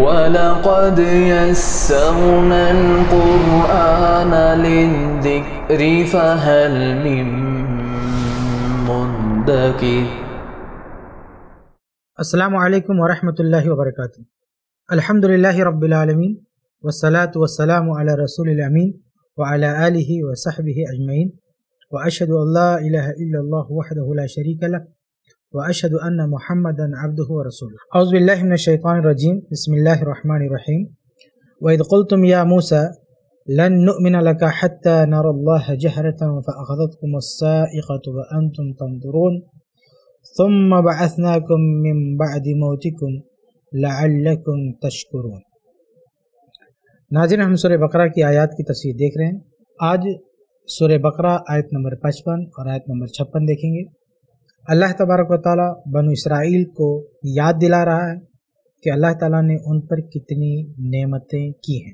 ولقد يسرنا القرآن للذكر فهل من مدكر السلام عليكم ورحمة الله وبركاته الحمد لله رب العالمين والصلاة والسلام على رسول الأمين وعلى آله وصحبه أجمعين وأشهد أن لا إله إلا الله وحده لا شريك له وأشهد أن محمدا عبده ورسوله أعوذ بالله من الشيطان الرجيم بسم الله الرحمن الرحيم وإذ قلتم يا موسى لن نؤمن لك حتى نرى الله جهرة فأخذتكم السائقة وأنتم تنظرون ثم بعثناكم من بعد موتكم لعلكم تشكرون ہم سورہ بقرہ کی آیات کی تفسیر دیکھ رہے ہیں آج سورہ بقرہ آیت نمبر پچپن اور آیت نمبر چھپن دیکھیں گے अल्लाह तबारक ताली बनु इसराइल को याद दिला रहा है कि अल्लाह ताला ने उन पर कितनी नेमतें की हैं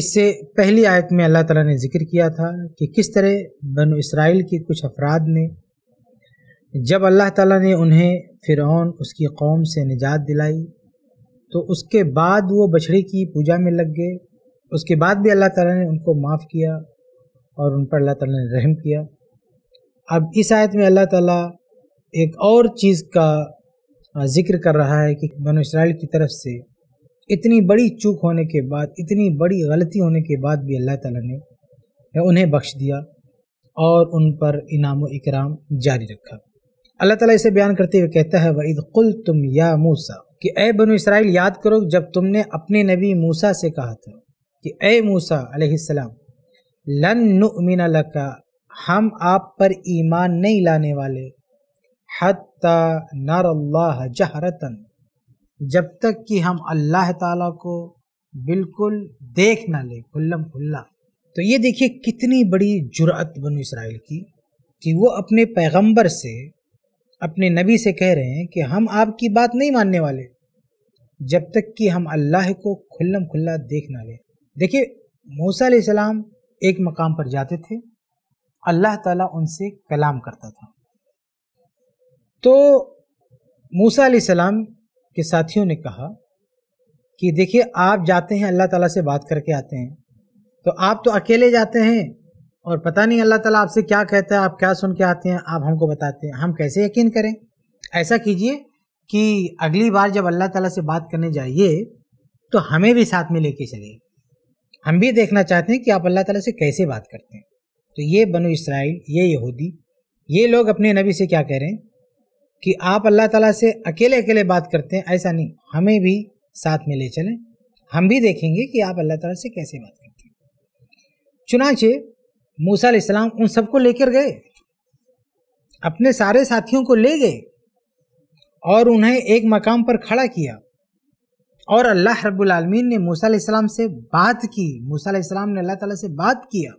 इससे पहली आयत में अल्लाह ताला ने जिक्र किया था कि किस तरह बनु इसराइल के कुछ अफराद ने जब अल्लाह ताला ने उन्हें फ़िरौन उसकी कौम से निजात दिलाई तो उसके बाद वो बछड़े की पूजा में लग गए उसके बाद भी अल्लाह ताला ने उनको माफ़ किया और उन पर अल्लाह ताला ने रहम किया अब इस आयत में अल्लाह ताला एक और चीज़ का जिक्र कर रहा है कि बनो इसराइल की तरफ से इतनी बड़ी चूक होने के बाद इतनी बड़ी गलती होने के बाद भी अल्लाह ताला ने उन्हें बख्श दिया और उन पर इनाम इकराम जारी रखा अल्लाह ताला इसे बयान करते हुए कहता है वईद कुल तुम या मूसा कि ए बनो इसराइल याद करो जब तुमने अपने नबी मूसा से कहा था कि ए मूसा अलैहिस्सलाम लन नुमिना लका हम आप पर ईमान नहीं लाने वाले हत्ता नर अल्लाह जहरतन जब तक कि हम अल्लाह ताला को बिल्कुल देख ना ले खुल्लम खुल्ला तो ये देखिए कितनी बड़ी जुरात बन इसराइल की कि वो अपने पैगंबर से अपने नबी से कह रहे हैं कि हम आपकी बात नहीं मानने वाले जब तक कि हम अल्लाह को खुल्लम खुल्ला देख ना ले देखिए मूसा सलाम एक मकाम पर जाते थे अल्लाह ताला उनसे कलाम करता था तो मूसा सलाम के साथियों ने कहा कि देखिए आप जाते हैं अल्लाह ताला से बात करके आते हैं तो आप तो अकेले जाते हैं और पता नहीं अल्लाह ताला आपसे क्या कहता है आप क्या सुन के आते हैं आप हमको बताते हैं हम कैसे यकीन करें ऐसा कीजिए कि अगली बार जब अल्लाह ताला से बात करने जाइए तो हमें भी साथ में लेके चलिए हम भी देखना चाहते हैं कि आप अल्लाह ताला से कैसे बात करते हैं तो ये बनो इसराइल ये यहूदी ये लोग अपने नबी से क्या कह रहे हैं कि आप अल्लाह ताला से अकेले अकेले बात करते हैं ऐसा नहीं हमें भी साथ में ले चलें हम भी देखेंगे कि आप अल्लाह ताला से कैसे बात करते हैं चुनाचे मूसा इस्लाम उन सबको लेकर गए अपने सारे साथियों को ले गए और उन्हें एक मकाम पर खड़ा किया और अल्लाह रबालमीन आलमीन ने मूसा इस्लाम से बात की मूसा इस्लाम ने अल्लाह ताला से बात किया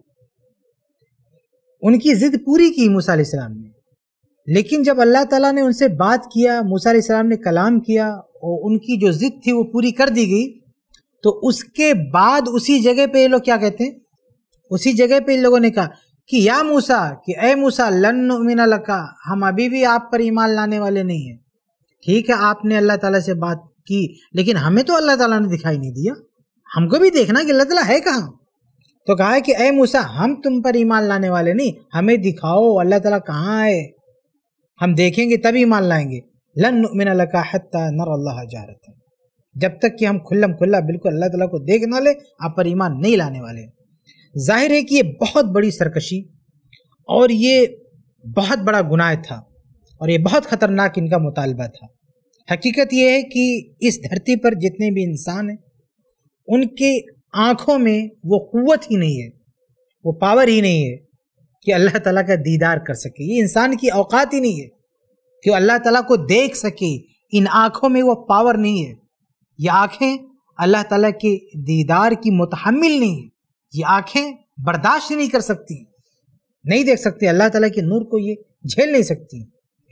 उनकी ज़िद पूरी की मूसा इस्लाम ने लेकिन जब अल्लाह ताला ने उनसे बात किया मूसा सलाम ने कलाम किया और उनकी जो ज़िद थी वो पूरी कर दी गई तो उसके बाद उसी जगह पे ये लोग क्या कहते हैं उसी जगह पे इन लोगों ने कहा कि या मूसा कि ए मूसा लन उमिना लका हम अभी भी आप पर ईमान लाने वाले नहीं हैं ठीक है आपने अल्लाह ताला से बात की लेकिन हमें तो अल्लाह ताला ने दिखाई नहीं दिया हमको भी देखना कि अल्लाह ताला है कहाँ तो कहा है कि ए मूसा हम तुम पर ईमान लाने वाले नहीं हमें दिखाओ अल्लाह ताला कहाँ है हम देखेंगे तभी मान लाएंगे लन मिन लका हत्ता नर अल्लाह जारता जब तक कि हम खुल्लम खुल्ला बिल्कुल अल्लाह तला को देख ना ले आप पर ईमान नहीं लाने वाले जाहिर है कि ये बहुत बड़ी सरकशी और ये बहुत बड़ा गुनाह था और ये बहुत ख़तरनाक इनका मुतालबा था हकीकत यह है कि इस धरती पर जितने भी इंसान हैं उनके आँखों में वो क़वत ही नहीं है वो पावर ही नहीं है कि अल्लाह ताला का दीदार कर सके ये इंसान की औकात ही नहीं है कि अल्लाह ताला को देख सके इन आँखों में वो पावर नहीं है ये आँखें अल्लाह ताला के दीदार की मुतहमिल नहीं है ये आँखें बर्दाश्त नहीं कर सकती नहीं देख सकती अल्लाह ताला के नूर को ये झेल नहीं सकती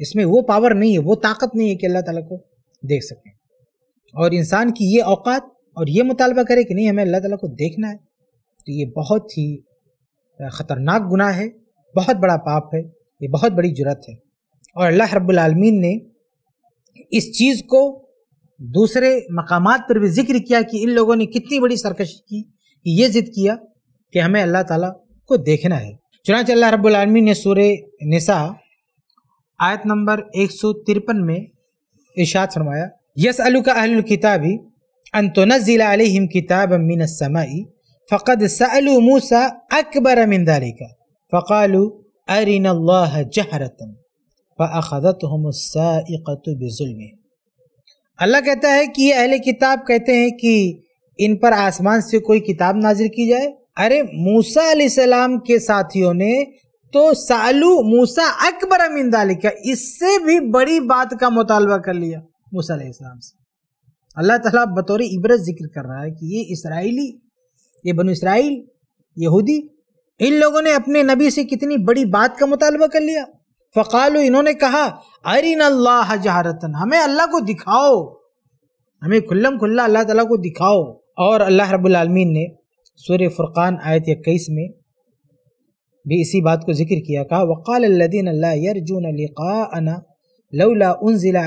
इसमें वो पावर नहीं है वो ताकत नहीं है कि अल्लाह ताला को देख सकें और इंसान की ये औकात और ये मुतालबा करे कि नहीं हमें अल्लाह ताला को देखना है तो ये बहुत ही ख़तरनाक गुनाह है बहुत बड़ा पाप है ये बहुत बड़ी जरूरत है और अल्लाह रब्बुलमीन ने इस चीज़ को दूसरे मकाम पर भी जिक्र किया कि इन लोगों ने कितनी बड़ी सरकशी की कि ये ज़िद किया कि हमें अल्लाह ताला को देखना है चुनाच अल्लाह रब्बुलमी ने सूर नसा आयत नंबर एक सौ तिरपन में इशाद फरमाया यस अलू का अहल किताबी जिला किताब मिन समाई फ़कद सलू मूसा अकबर अमिन का फ़कालू अरिन अल्लाह जहरतन फ़ाखदत हमसाक़त बिजुल्म अल्लाह कहता है कि ये अहले किताब कहते हैं कि इन पर आसमान से कोई किताब नाजिल की जाए अरे मूसा सलाम के साथियों ने तो सालू मूसा अकबर अमिनदालिका इससे भी बड़ी बात का मुतालबा कर लिया मूसा इस्लाम से अल्लाह ताला बतौर इबरत जिक्र कर रहा है कि ये इसराइली ये बनु इसराइल यहूदी इन लोगों ने अपने नबी से कितनी बड़ी बात का मुतालबा कर लिया फ़काल इन्होंने कहा अरिन अल्लाह जहारतन हमें अल्लाह को दिखाओ हमें खुल्लम खुल्ला अल्लाह ताला को दिखाओ और अल्लाह रबालमीन ने सूर्य फुरक़ान आयत इक्कीस में भी इसी बात को जिक्र किया कहा वक़ाल अल्लादीन अल्लाह लौला उन ज़िला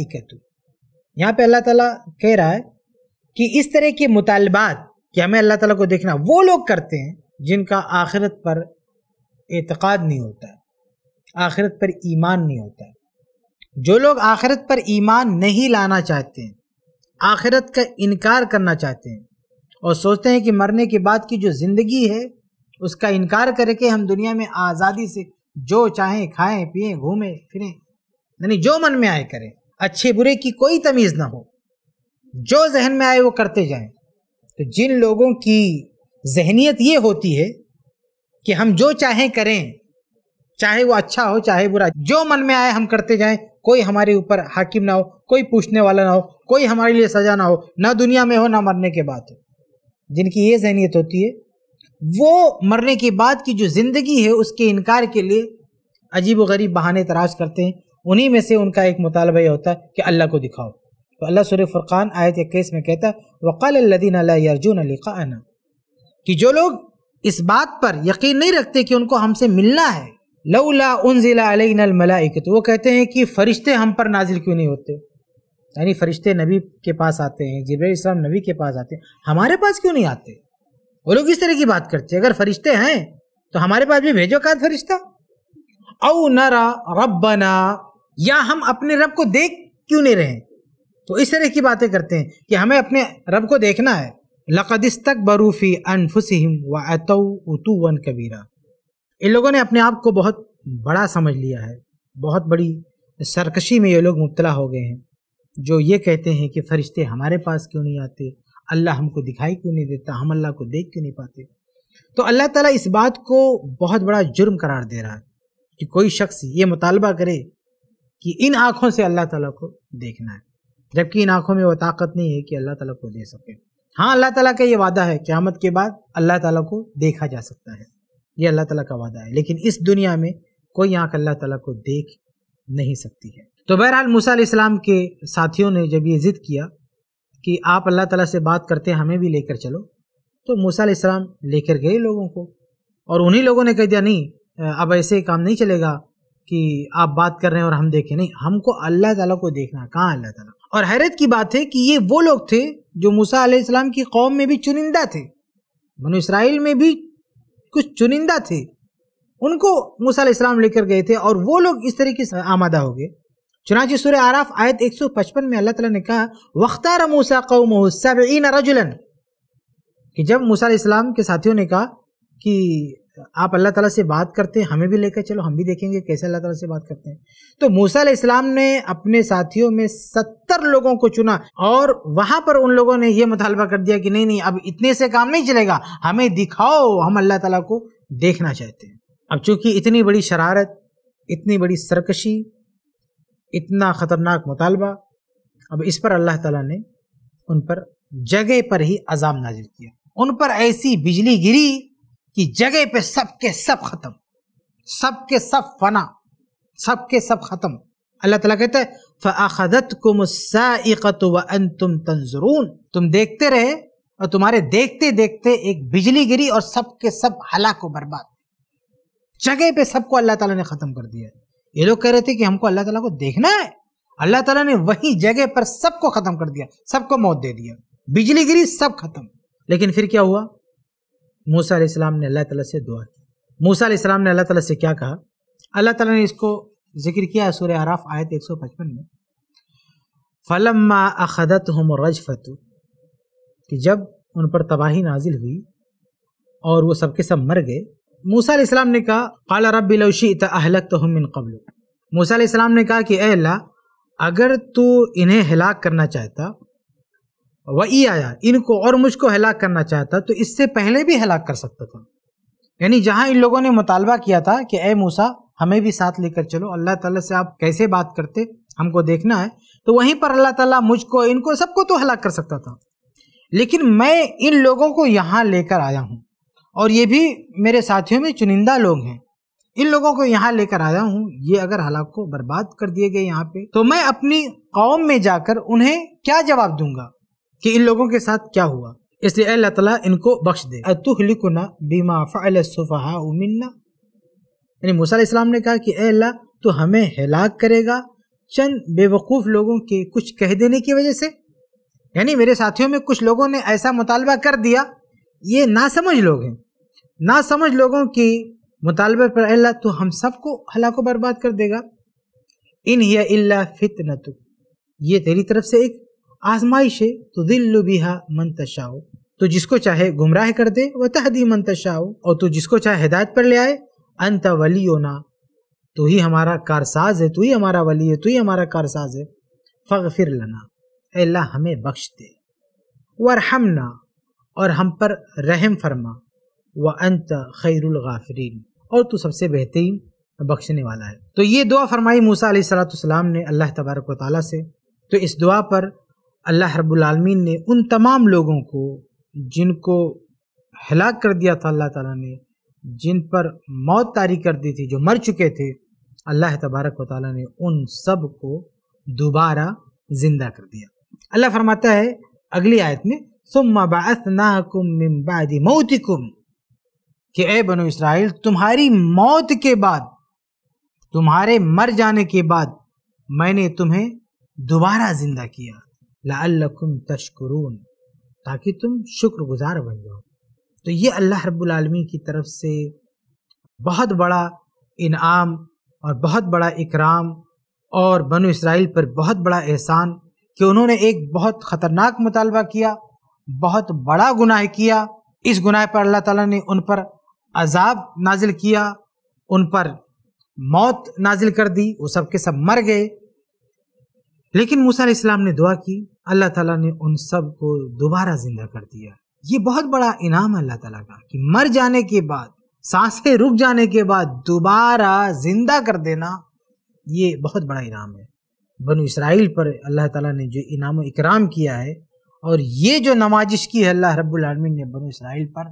यहाँ पे अल्लाह ताला कह रहा है कि इस तरह के मुतालबात कि हमें अल्लाह ताला को देखना वो लोग करते हैं जिनका आखिरत पर एतक़ाद नहीं होता आखिरत पर ईमान नहीं होता जो लोग आखिरत पर ईमान नहीं लाना चाहते हैं आखिरत का इनकार करना चाहते हैं और सोचते हैं कि मरने के बाद की जो ज़िंदगी है उसका इनकार करके हम दुनिया में आज़ादी से जो चाहें खाएं पिएं घूमें फिरें यानी जो मन में आए करें अच्छे बुरे की कोई तमीज़ ना हो जो जहन में आए वो करते जाएं तो जिन लोगों की जहनीत ये होती है कि हम जो चाहें करें चाहे वो अच्छा हो चाहे बुरा जो मन में आए हम करते जाएं कोई हमारे ऊपर हाकिम ना हो कोई पूछने वाला ना हो कोई हमारे लिए सजा ना हो ना दुनिया में हो ना मरने के बाद हो जिनकी ये जहनीत होती है वो मरने के बाद की जो ज़िंदगी है उसके इनकार के लिए अजीब गरीब बहाने तराश करते हैं उन्हीं में से उनका एक मुतालबा होता है कि अल्लाह को दिखाओ तो अल्लाह सुर फुरक़ान आयत इक्कीस में कहता है वक़ाल लदीन अर्जुन लिखा आना कि जो लोग इस बात पर यकीन नहीं रखते कि उनको हमसे मिलना है लौला उन ज़िला मलाइक तो वो कहते हैं कि फ़रिश्ते हम पर नाजिल क्यों नहीं होते यानी फ़रिश्ते नबी के पास आते हैं जबरील इस्लाम नबी के पास आते हैं हमारे पास क्यों नहीं आते वो लोग इस तरह की बात करते हैं अगर फ़रिश्ते हैं तो हमारे पास भी भेजो का फरिश्ता औ नरा रबना या हम अपने रब को देख क्यों नहीं रहे तो इस तरह की बातें करते हैं कि हमें अपने रब को देखना है लकदस्तक बरूफ़ी अनफुसम व अतो वन कबीरा इन लोगों ने अपने आप को बहुत बड़ा समझ लिया है बहुत बड़ी सरकशी में ये लोग मुबतला हो गए हैं जो ये कहते हैं कि फरिश्ते हमारे पास क्यों नहीं आते अल्लाह हमको दिखाई क्यों नहीं देता हम अल्लाह को देख क्यों नहीं पाते तो अल्लाह ताला इस बात को बहुत बड़ा जुर्म करार दे रहा है कि कोई शख्स ये मुतालबा करे कि इन आँखों से अल्लाह ताला को देखना है जबकि इन आँखों में वो ताकत नहीं है कि अल्लाह ताला को दे सके हाँ अल्लाह ताला का ये वादा है क़्यामत के बाद अल्लाह ताला को देखा जा सकता है ये अल्लाह ताला का वादा है लेकिन इस दुनिया में कोई आँख अल्लाह ताला को देख नहीं सकती है तो बहरहाल मूसा इस्लाम के साथियों ने जब ये ज़िद किया कि आप अल्लाह ताला से बात करते हैं हमें भी लेकर चलो तो मूसा इस्लाम लेकर गए लोगों को और उन्हीं लोगों ने कह दिया नहीं अब ऐसे काम नहीं चलेगा कि आप बात कर रहे हैं और हम देखें नहीं हमको अल्लाह ताला को देखना कहाँ अल्लाह ताला और हैरत की बात है कि ये वो लोग थे जो मूसा आसमाम की कौम में भी चुनिंदा थे बनो इसराइल में भी कुछ चुनिंदा थे उनको मूसा इस्लाम लेकर गए थे और वो लोग इस तरीके से आमादा हो गए चुनाची सुर आराफ आयत 155 में अल्लाह तला ने कहा वख्तार मूसा कौम सबन रजुलन कि जब मूसा इस्लाम के साथियों ने कहा कि आप अल्लाह ताला से बात करते हैं हमें भी लेकर चलो हम भी देखेंगे कैसे अल्लाह ताला से बात करते हैं तो मूसा इस्लाम ने अपने साथियों में सत्तर लोगों को चुना और वहां पर उन लोगों ने यह मुतालबा कर दिया कि नहीं नहीं अब इतने से काम नहीं चलेगा हमें दिखाओ हम अल्लाह तला को देखना चाहते हैं अब चूंकि इतनी बड़ी शरारत इतनी बड़ी सरकशी इतना ख़तरनाक मुतालबा अब इस पर अल्लाह तला ने उन पर जगह पर ही अजाम नाजिल किया उन पर ऐसी बिजली गिरी कि जगह पे सबके सब खत्म सबके सब फना सबके सब खत्म अल्लाह तला कहते हैं फ़ाखदत कुम तुम तंजरून तुम देखते रहे और तुम्हारे देखते देखते एक बिजली गिरी और सबके सब को बर्बाद जगह पे सबको अल्लाह ताला ने ख़त्म कर दिया ये लोग कह रहे थे कि हमको अल्लाह ताला को देखना है अल्लाह ताला ने वही जगह पर सबको ख़त्म कर दिया सबको मौत दे दिया बिजली गिरी सब खत्म लेकिन फिर क्या हुआ मूसा इस्लाम ने अल्लाह ताला से दुआ की मूसा इस्लाम ने अल्लाह ताला से क्या कहा अल्लाह ताला ने इसको जिक्र किया है सूर्य आराफ आयत 155 में फलम्मा अखदत हम रजफतु कि जब उन पर तबाही नाजिल हुई और वो सबके सब मर गए मूसा इस्लाम ने कहा काला रब लौशी तहलक तो हम इन कबल मूसा इस्लाम ने कहा कि अल्लाह अगर तू इन्हें हिलाक करना चाहता वही आया इनको और मुझको हलाक करना चाहता तो इससे पहले भी हलाक कर सकता था यानी जहाँ इन लोगों ने मुतालबा किया था कि ए मूसा हमें भी साथ लेकर चलो अल्लाह ताला से आप कैसे बात करते हमको देखना है तो वहीं पर अल्लाह ताला मुझको इनको सबको तो हलाक कर सकता था लेकिन मैं इन लोगों को यहाँ लेकर आया हूँ और ये भी मेरे साथियों में चुनिंदा लोग हैं इन लोगों को यहाँ लेकर आया हूँ ये अगर हलाक को बर्बाद कर दिए गए यहाँ पे तो मैं अपनी कौम में जाकर उन्हें क्या जवाब दूंगा कि इन लोगों के साथ क्या हुआ इसलिए अल्लाह तला इनको बख्श दे अतुहलिकुना बीमा फ़लसफ़ा उमिन्ना यानी मूसा इस्लाम ने कहा कि अल्लाह तो हमें हलाक करेगा चंद बेवकूफ़ लोगों के कुछ कह देने की वजह से यानी मेरे साथियों में कुछ लोगों ने ऐसा मुतालबा कर दिया ये नासमझ लोग हैं नासमझ लोगों के मुतालबे पर अल्लाह तो हम सबको हलाको बर्बाद कर देगा इन हिया इल्ला फितनतु ये तेरी तरफ से एक आजमाइश है तो दिल बिहा मन तशाओ तो जिसको चाहे गुमराह कर दे वह तहदी मन तशाओ और तो जिसको चाहे हिदायत पर ले आए अंत वली ना तो ही हमारा कारसाज है तू तो ही हमारा वली है तू तो ही हमारा कारसाज है फ़ग फिर लना अल्लाह हमें बख्श दे ना और हम पर रहम फरमा व अंत खैरगाफरीन और तू सबसे बेहतरीन बख्शने वाला है तो ये दुआ फरमाई मूसा सलाम ने अल्लाह तबारक वाली से तो इस दुआ पर अल्लाह रबालमीन ने उन तमाम लोगों को जिनको हलाक कर दिया था अल्लाह ताला ने जिन पर मौत तारी कर दी थी जो मर चुके थे अल्लाह तबारक व ताली ने उन सब को दोबारा ज़िंदा कर दिया अल्लाह फरमाता है अगली आयत में सुम्मा मौतिकुम कि ए बनो इसराइल तुम्हारी मौत के बाद तुम्हारे मर जाने के बाद मैंने तुम्हें दोबारा ज़िंदा किया लाअल्लकुम तशकुरून ताकि तुम शुक्रगुजार बन जाओ तो ये अल्लाह रब्लमी की तरफ से बहुत बड़ा इनाम और बहुत बड़ा इकराम और बनु इसराइल पर बहुत बड़ा एहसान कि उन्होंने एक बहुत ख़तरनाक मुतालबा किया बहुत बड़ा गुनाह किया इस गुनाह पर अल्लाह ताला ने उन पर अजाब नाजिल किया उन पर मौत नाजिल कर दी वो सब के सब मर गए लेकिन मूसा इस्लाम ने दुआ की अल्लाह ताला ने उन सब को दोबारा जिंदा कर दिया ये बहुत बड़ा इनाम है अल्लाह ताला का कि मर जाने के बाद सांसें रुक जाने के बाद दोबारा जिंदा कर देना ये बहुत बड़ा इनाम है बनु इसराइल पर अल्लाह ताला ने जो इनाम इकराम किया है और ये जो नमाजिश की है अल्लाह रबालमीन ने बनु इसराइल पर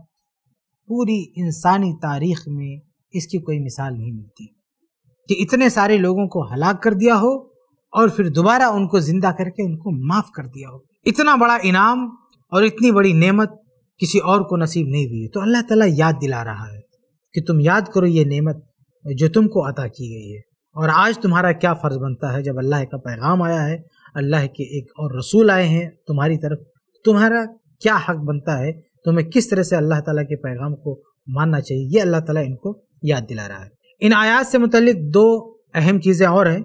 पूरी इंसानी तारीख में इसकी कोई मिसाल नहीं मिलती कि इतने सारे लोगों को हलाक कर दिया हो और फिर दोबारा उनको जिंदा करके उनको माफ कर दिया हो इतना बड़ा इनाम और इतनी बड़ी नेमत किसी और को नसीब नहीं हुई तो अल्लाह ताला याद दिला रहा है कि तुम याद करो ये नेमत जो तुमको अता की गई है और आज तुम्हारा क्या फ़र्ज़ बनता है जब अल्लाह का पैगाम आया है अल्लाह के एक और रसूल आए हैं तुम्हारी तरफ तुम्हारा क्या हक बनता है तुम्हें तो किस तरह से अल्लाह ताला के पैगाम को मानना चाहिए ये अल्लाह ताला इनको याद दिला रहा है इन आयात से मुतलिक दो अहम चीज़ें और हैं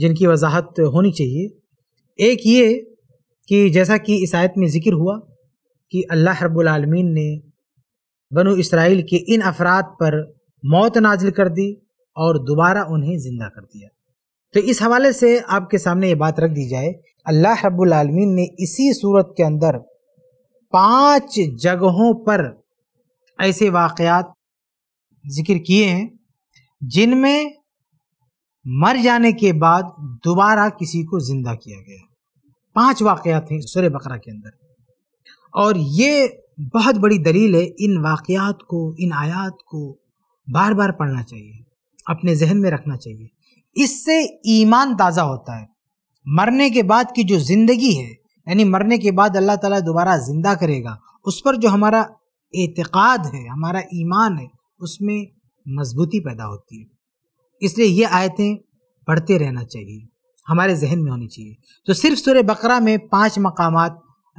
जिनकी वजाहत होनी चाहिए एक ये कि जैसा कि इस आयत में ज़िक्र हुआ कि अल्लाह रबालमीन ने बनु इसराइल के इन अफराद पर मौत नाजिल कर दी और दोबारा उन्हें ज़िंदा कर दिया तो इस हवाले से आपके सामने ये बात रख दी जाए अल्लाह रब्लमीन ने इसी सूरत के अंदर पांच जगहों पर ऐसे वाक़ात ज़िक्र किए हैं जिनमें मर जाने के बाद दोबारा किसी को ज़िंदा किया गया पांच वाकयात हैं सुर बकरा के अंदर और ये बहुत बड़ी दलील है इन वाकयात को इन आयात को बार बार पढ़ना चाहिए अपने जहन में रखना चाहिए इससे ईमान ताज़ा होता है मरने के बाद की जो ज़िंदगी है यानी मरने के बाद अल्लाह ताला दोबारा ज़िंदा करेगा उस पर जो हमारा एतक़ाद है हमारा ईमान है उसमें मजबूती पैदा होती है इसलिए ये आयतें पढ़ते रहना चाहिए हमारे जहन में होनी चाहिए तो सिर्फ सुर बकरा में पांच मकाम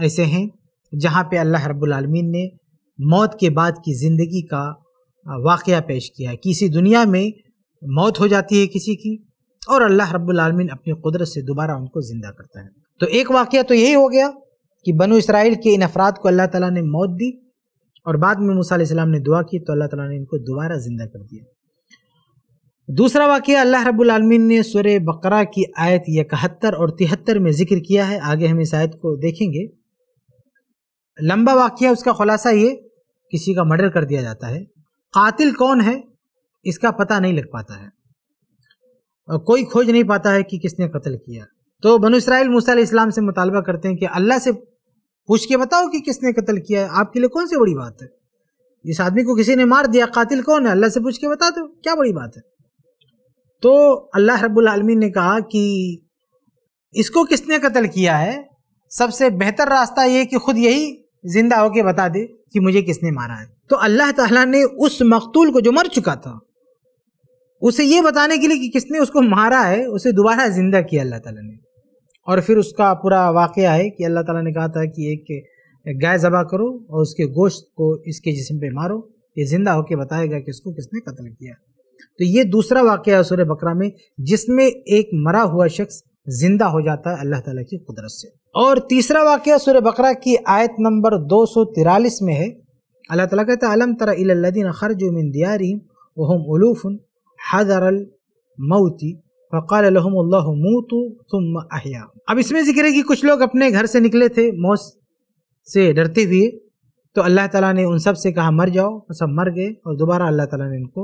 ऐसे हैं जहाँ पे अल्लाह रब्लमीन ने मौत के बाद की ज़िंदगी का वाक़ पेश किया है किसी दुनिया में मौत हो जाती है किसी की और अल्लाह रब्लम अपनी कुदरत से दोबारा उनको ज़िंदा करता है तो एक वाक़ तो यही हो गया कि बनु इसराइल के इन अफराद को अल्लाह ताली ने मौत दी और बाद में मूसा ने दुआ की तो अल्लाह ताली ने इनको दोबारा ज़िंदा कर दिया दूसरा वाक्य अल्लाह रबालमीन ने सुर बकरा की आयत इकहत्तर और तिहत्तर में ज़िक्र किया है आगे हम इस आयत को देखेंगे लंबा वाक्य उसका खुलासा ये किसी का मर्डर कर दिया जाता है कातिल कौन है इसका पता नहीं लग पाता है और कोई खोज नहीं पाता है कि किसने कत्ल किया तो बनु इसराइल मूसा इस्लाम से मुतालबा करते हैं कि अल्लाह से पूछ के बताओ कि किसने कत्ल किया है आपके लिए कौन सी बड़ी बात है इस आदमी को किसी ने मार दिया कातिल कौन है अल्लाह से पूछ के बता दो क्या बड़ी बात है तो अल्लाह रब्बुल रबालमीन ने कहा कि इसको किसने कत्ल किया है सबसे बेहतर रास्ता ये कि खुद यही जिंदा होके बता दे कि मुझे किसने मारा है तो अल्लाह ताला ने उस मकतूल को जो मर चुका था उसे ये बताने के लिए कि किसने उसको मारा है उसे दोबारा ज़िंदा किया अल्लाह ताला ने और फिर उसका पूरा वाक़ है कि अल्लाह ताला ने कहा था कि एक गाय ज़बा करो और उसके गोश्त को इसके जिसम पे मारो ये ज़िंदा होके बताएगा कि इसको किसने कत्ल किया तो ये दूसरा वाक्य है सूर्य बकरा में जिसमें एक मरा हुआ शख्स जिंदा हो जाता है अल्लाह ताला की कुदरत से और तीसरा वाक्य सूर्य बकरा की आयत नंबर दो में है अल्लाह ताला कहता अलम तरा इल्लदीन खरज मिन दियारिम वहम उलूफ़न हज़र मऊती फ़काल मूतु तुम अहिया अब इसमें जिक्र है कि कुछ लोग अपने घर से निकले थे मौत से डरते हुए तो अल्लाह ताला ने उन सब से कहा मर जाओ सब मर गए और दोबारा अल्लाह ताला ने इनको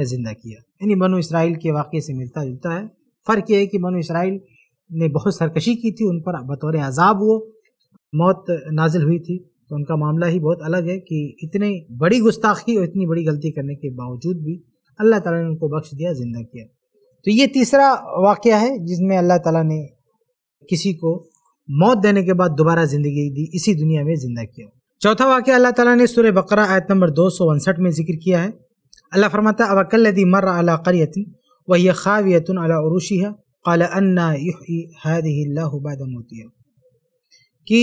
ज़िंदा किया यानी बनो इसराइल के वाक़े से मिलता जुलता है फ़र्क यह है कि बनो इसराइल ने बहुत सरकशी की थी उन पर बतौर अजाब वो मौत नाजिल हुई थी तो उनका मामला ही बहुत अलग है कि इतने बड़ी गुस्ताखी और इतनी बड़ी गलती करने के बावजूद भी अल्लाह ताला ने उनको बख्श दिया ज़िंदा किया तो ये तीसरा वाक़ है जिसमें अल्लाह ताला ने किसी को मौत देने के बाद दोबारा ज़िंदगी दी इसी दुनिया में ज़िंदा किया चौथा वाक़ अल्लाह ताला ने सुर बकरा आयत नंबर दो में जिक्र किया है अल्लाह फरमाता अवकल्लदी मर अला करयतिन वह खावियतन अला है कल अन्ना कि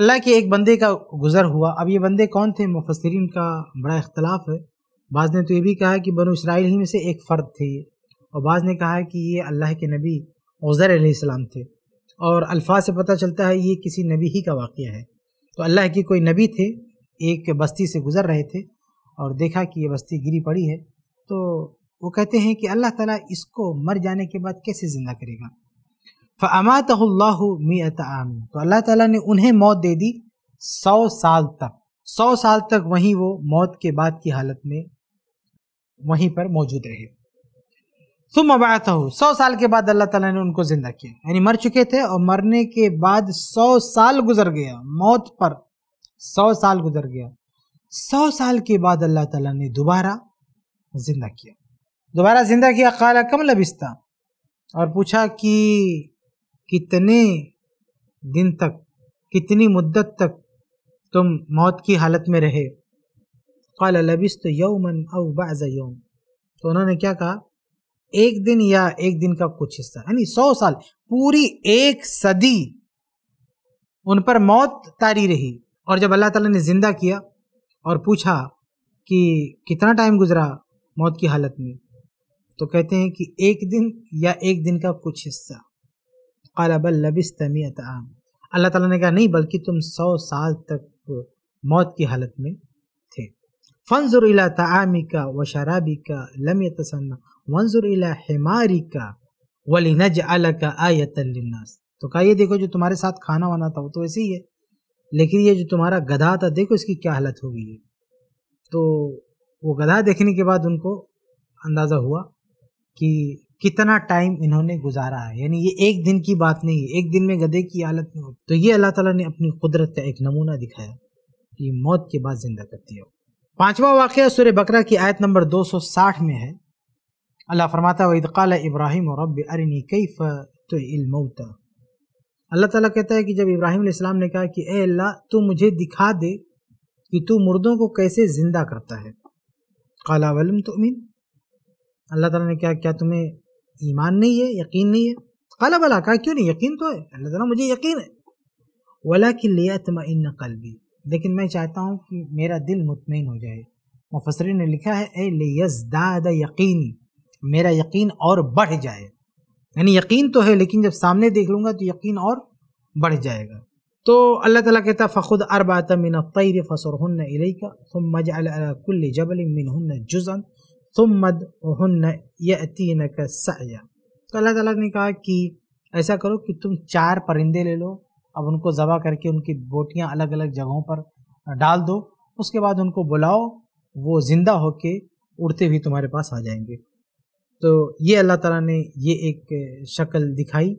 अल्लाह के एक बंदे का गुज़र हुआ अब ये बंदे कौन थे मुफसरीन का बड़ा इख्तलाफ है बाज़ ने तो ये भी कहा कि बनु इसराइल ही में से एक फ़र्द थे ये और बाज़ ने कहा कि ये अल्लाह के नबी उज़र अलैहिस्सलाम थे और अल्फाज से पता चलता है ये किसी नबी ही का वाक़ है तो अल्लाह के कोई नबी थे एक बस्ती से गुज़र रहे थे और देखा कि ये बस्ती गिरी पड़ी है तो वो कहते हैं कि अल्लाह ताला इसको मर जाने के बाद कैसे ज़िंदा करेगा फ़मात मियत आम तो अल्लाह ताला ने उन्हें मौत दे दी सौ साल तक सौ साल तक वहीं वो मौत के बाद की हालत में वहीं पर मौजूद रहे तुम अबात हो सौ साल के बाद अल्लाह ताला ने उनको ज़िंदा किया यानी मर चुके थे और मरने के बाद सौ साल गुजर गया मौत पर सौ साल गुजर गया सौ साल के बाद अल्लाह ताला ने दोबारा जिंदा किया दोबारा जिंदा किया काला कम लबिस्ता और पूछा कि कितने दिन तक कितनी मुद्दत तक तुम मौत की हालत में रहे काला लबिस्त यौमन अव बाज़ यौम तो उन्होंने क्या कहा एक दिन या एक दिन का कुछ हिस्सा यानी सौ साल पूरी एक सदी उन पर मौत तारी रही और जब अल्लाह ताला ने जिंदा किया और पूछा कि कितना टाइम गुजरा मौत की हालत में तो कहते हैं कि एक दिन या एक दिन का कुछ हिस्सा कालाबल लबिस तमियत आम अल्लाह ताला ने कहा नहीं बल्कि तुम सौ साल तक मौत की हालत में थे फंजुर इला का व शराबी का लम तसन्ना वंजुर इला का वली नज अल का आयतनास तो कहा ये देखो जो तुम्हारे साथ खाना वाना था वो तो ऐसे ही है लेकिन ये जो तुम्हारा गधा था देखो इसकी क्या हालत हो गई है तो वो गधा देखने के बाद उनको अंदाज़ा हुआ कि कितना टाइम इन्होंने गुजारा है यानी ये एक दिन की बात नहीं है एक दिन में गधे की हालत में होती तो ये अल्लाह ताला ने अपनी कुदरत का एक नमूना दिखाया कि मौत के बाद ज़िंदा करती हो पाँचवा वाक़ सुर बकरा की आयत नंबर 260 में है अल्लाह फरमाता वाल इब्राहिम और रब अरनी कई फ़ तो अल्लाह ताला कहता है कि जब इब्राहिम इस्लाम ने कहा कि ए अल्लाह तू मुझे दिखा दे कि तू मुर्दों को कैसे ज़िंदा करता है काला वलम तुमिन अल्लाह ताला ने कहा क्या तुम्हें ईमान नहीं है यकीन नहीं है काला वाला कहा क्यों नहीं यकीन तो है अल्लाह ताला मुझे यकीन है वला कि लिया कल भी लेकिन मैं चाहता हूँ कि मेरा दिल मुतमिन हो जाए मुफसरी ने लिखा है ए लियजदाद यकीन मेरा यकीन और बढ़ जाए यानी यकीन तो है लेकिन जब सामने देख लूँगा तो यकीन और बढ़ जाएगा तो अल्लाह ताला कहता फ़ुद अरबात मिन तैर फसरहन इलेका तुम मज जबल मिन जुज़न तुम मद हन्न यतीन का तो अल्लाह ताला ने कहा कि ऐसा करो कि तुम चार परिंदे ले लो अब उनको ज़बा करके उनकी बोटियाँ अलग अलग जगहों पर डाल दो उसके बाद उनको बुलाओ वो ज़िंदा होके उड़ते हुए तुम्हारे पास आ जाएंगे तो ये अल्लाह ताला ने ये एक शक्ल दिखाई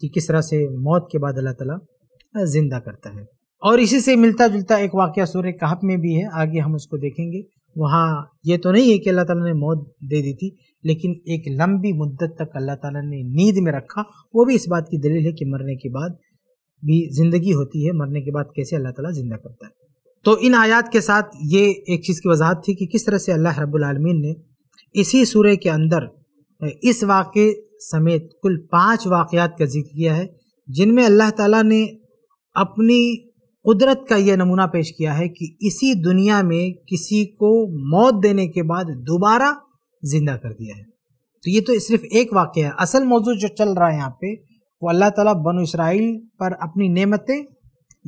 कि किस तरह से मौत के बाद अल्लाह ताला ज़िंदा करता है और इसी से मिलता जुलता एक वाक़ सूर्य कहाप में भी है आगे हम उसको देखेंगे वहाँ ये तो नहीं है कि अल्लाह ताला ने मौत दे दी थी लेकिन एक लंबी मुद्दत तक अल्लाह ताला ने नींद में रखा वो भी इस बात की दलील है कि मरने के बाद भी ज़िंदगी होती है मरने के बाद कैसे अल्लाह ताला ज़िंदा करता है तो इन आयात के साथ ये एक चीज़ की वजाहत थी कि किस तरह से अल्लाह रब्बुल रबालमीन ने इसी सूर्य के अंदर इस वाक़े समेत कुल पांच वाक़ात का जिक्र किया है जिनमें अल्लाह ताला ने अपनी कुदरत का यह नमूना पेश किया है कि इसी दुनिया में किसी को मौत देने के बाद दोबारा ज़िंदा कर दिया है तो ये तो सिर्फ एक वाक्य है असल मौजू जो चल रहा है यहाँ पे वो अल्लाह ताला बन इसराइल पर अपनी नेमतें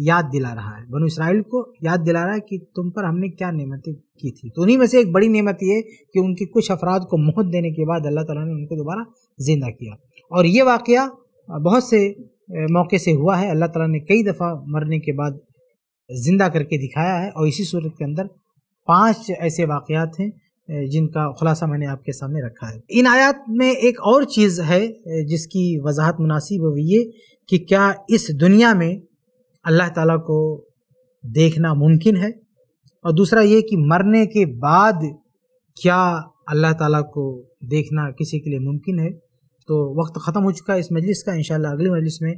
याद दिला रहा है बनु इसराइल को याद दिला रहा है कि तुम पर हमने क्या नेमतें की थी तो उन्हीं में से एक बड़ी नियमत ये कि उनके कुछ अफराद को मोहत देने के बाद अल्लाह ताला ने उनको दोबारा ज़िंदा किया और ये वाक़ बहुत से मौके से हुआ है अल्लाह ताला ने कई दफ़ा मरने के बाद ज़िंदा करके दिखाया है और इसी सूरत के अंदर पाँच ऐसे वाक़ात हैं जिनका खुलासा मैंने आपके सामने रखा है इन आयात में एक और चीज़ है जिसकी वजाहत मुनासिब हुई ये कि क्या इस दुनिया में अल्लाह ताला को देखना मुमकिन है और दूसरा ये कि मरने के बाद क्या अल्लाह ताला को देखना किसी के लिए मुमकिन है तो वक्त ख़त्म हो चुका है इस मजलिस का इंशाल्लाह अगली मजलिस में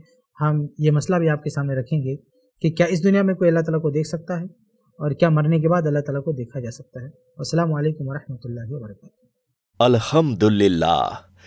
हम ये मसला भी आपके सामने रखेंगे कि क्या इस दुनिया में कोई अल्लाह ताला को देख सकता है और क्या मरने के बाद अल्लाह ताला को देखा जा सकता है असल वरहमल वर्क अलहमदिल्ला